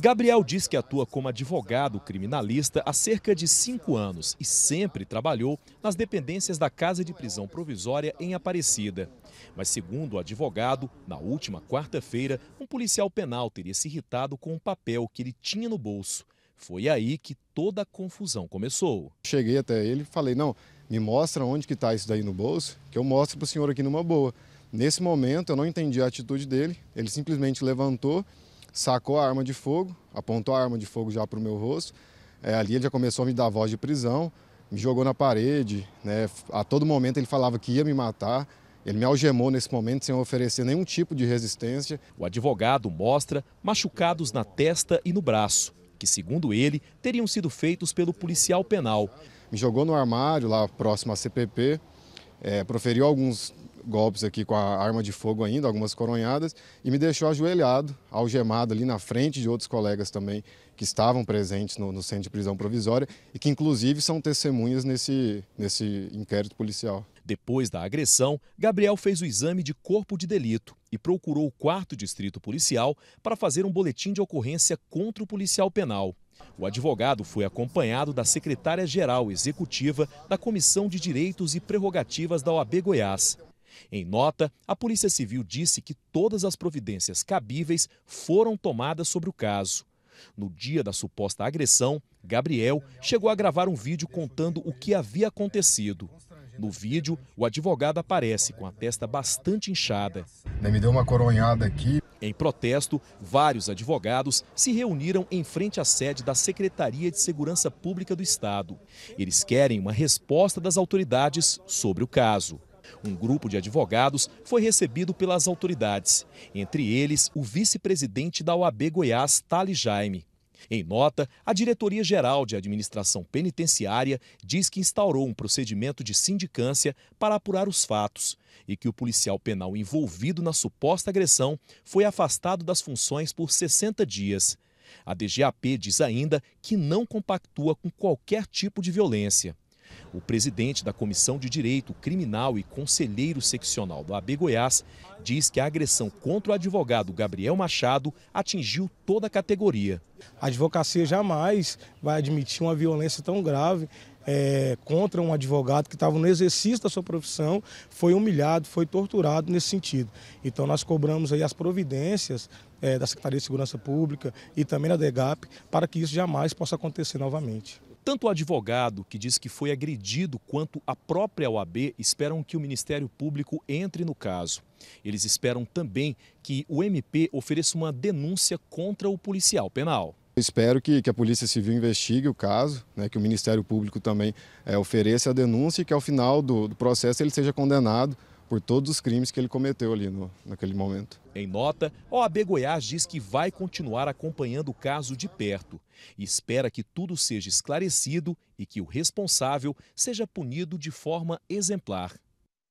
Gabriel diz que atua como advogado criminalista há cerca de cinco anos e sempre trabalhou nas dependências da Casa de Prisão Provisória em Aparecida. Mas, segundo o advogado, na última quarta-feira, um policial penal teria se irritado com o um papel que ele tinha no bolso. Foi aí que toda a confusão começou. Cheguei até ele e falei, não, me mostra onde que está isso daí no bolso, que eu mostro para o senhor aqui numa boa. Nesse momento eu não entendi a atitude dele, ele simplesmente levantou sacou a arma de fogo, apontou a arma de fogo já para o meu rosto. É, ali ele já começou a me dar voz de prisão, me jogou na parede. Né? A todo momento ele falava que ia me matar. Ele me algemou nesse momento sem oferecer nenhum tipo de resistência. O advogado mostra machucados na testa e no braço, que, segundo ele, teriam sido feitos pelo policial penal. Me jogou no armário lá próximo à CPP é, proferiu alguns golpes aqui com a arma de fogo ainda, algumas coronhadas, e me deixou ajoelhado, algemado ali na frente de outros colegas também que estavam presentes no, no centro de prisão provisória e que inclusive são testemunhas nesse, nesse inquérito policial. Depois da agressão, Gabriel fez o exame de corpo de delito e procurou o quarto distrito policial para fazer um boletim de ocorrência contra o policial penal. O advogado foi acompanhado da secretária-geral executiva da Comissão de Direitos e Prerrogativas da OAB Goiás. Em nota, a Polícia Civil disse que todas as providências cabíveis foram tomadas sobre o caso. No dia da suposta agressão, Gabriel chegou a gravar um vídeo contando o que havia acontecido. No vídeo, o advogado aparece com a testa bastante inchada. Né, me deu uma coronhada aqui. Em protesto, vários advogados se reuniram em frente à sede da Secretaria de Segurança Pública do Estado. Eles querem uma resposta das autoridades sobre o caso. Um grupo de advogados foi recebido pelas autoridades, entre eles o vice-presidente da OAB Goiás, Tali Jaime. Em nota, a Diretoria-Geral de Administração Penitenciária diz que instaurou um procedimento de sindicância para apurar os fatos e que o policial penal envolvido na suposta agressão foi afastado das funções por 60 dias. A DGAP diz ainda que não compactua com qualquer tipo de violência. O presidente da Comissão de Direito Criminal e conselheiro seccional do AB Goiás diz que a agressão contra o advogado Gabriel Machado atingiu toda a categoria. A advocacia jamais vai admitir uma violência tão grave é, contra um advogado que estava no exercício da sua profissão, foi humilhado, foi torturado nesse sentido. Então nós cobramos aí as providências é, da Secretaria de Segurança Pública e também da DEGAP para que isso jamais possa acontecer novamente. Tanto o advogado, que diz que foi agredido, quanto a própria OAB esperam que o Ministério Público entre no caso. Eles esperam também que o MP ofereça uma denúncia contra o policial penal. Espero que, que, a Polícia Civil investigue o caso, né, que o Ministério Público também é, ofereça a denúncia e que ao final do, do processo ele seja condenado por todos os crimes que ele cometeu ali no, naquele momento. Em nota, a OAB Goiás diz que vai continuar acompanhando o caso de perto e espera que tudo seja esclarecido e que o responsável seja punido de forma exemplar.